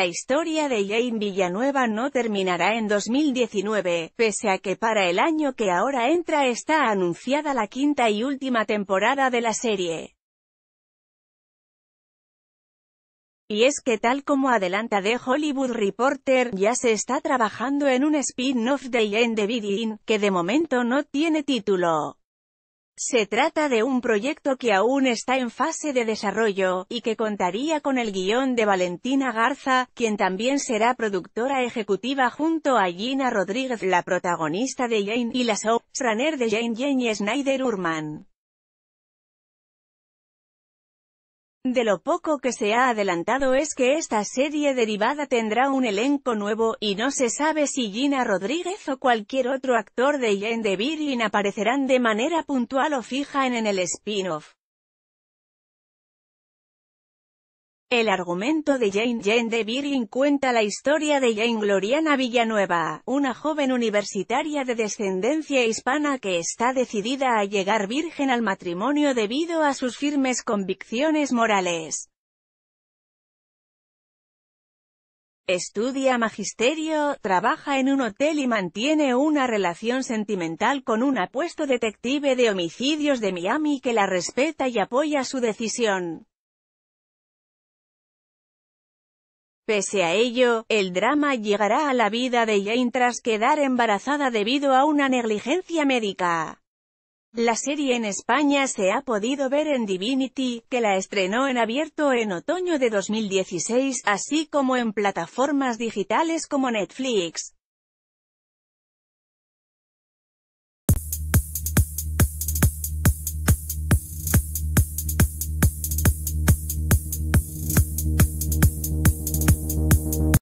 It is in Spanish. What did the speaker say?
La historia de Jane Villanueva no terminará en 2019, pese a que para el año que ahora entra está anunciada la quinta y última temporada de la serie. Y es que tal como adelanta The Hollywood Reporter, ya se está trabajando en un spin-off de Jane the que de momento no tiene título. Se trata de un proyecto que aún está en fase de desarrollo, y que contaría con el guión de Valentina Garza, quien también será productora ejecutiva junto a Gina Rodríguez, la protagonista de Jane, y la showrunner de Jane Jane Snyder Urman. De lo poco que se ha adelantado es que esta serie derivada tendrá un elenco nuevo, y no se sabe si Gina Rodríguez o cualquier otro actor de Jane de Virgin aparecerán de manera puntual o fija en el spin-off. El argumento de Jane Jane de Beering cuenta la historia de Jane Gloriana Villanueva, una joven universitaria de descendencia hispana que está decidida a llegar virgen al matrimonio debido a sus firmes convicciones morales. Estudia magisterio, trabaja en un hotel y mantiene una relación sentimental con un apuesto detective de homicidios de Miami que la respeta y apoya su decisión. Pese a ello, el drama llegará a la vida de Jane tras quedar embarazada debido a una negligencia médica. La serie en España se ha podido ver en Divinity, que la estrenó en abierto en otoño de 2016, así como en plataformas digitales como Netflix.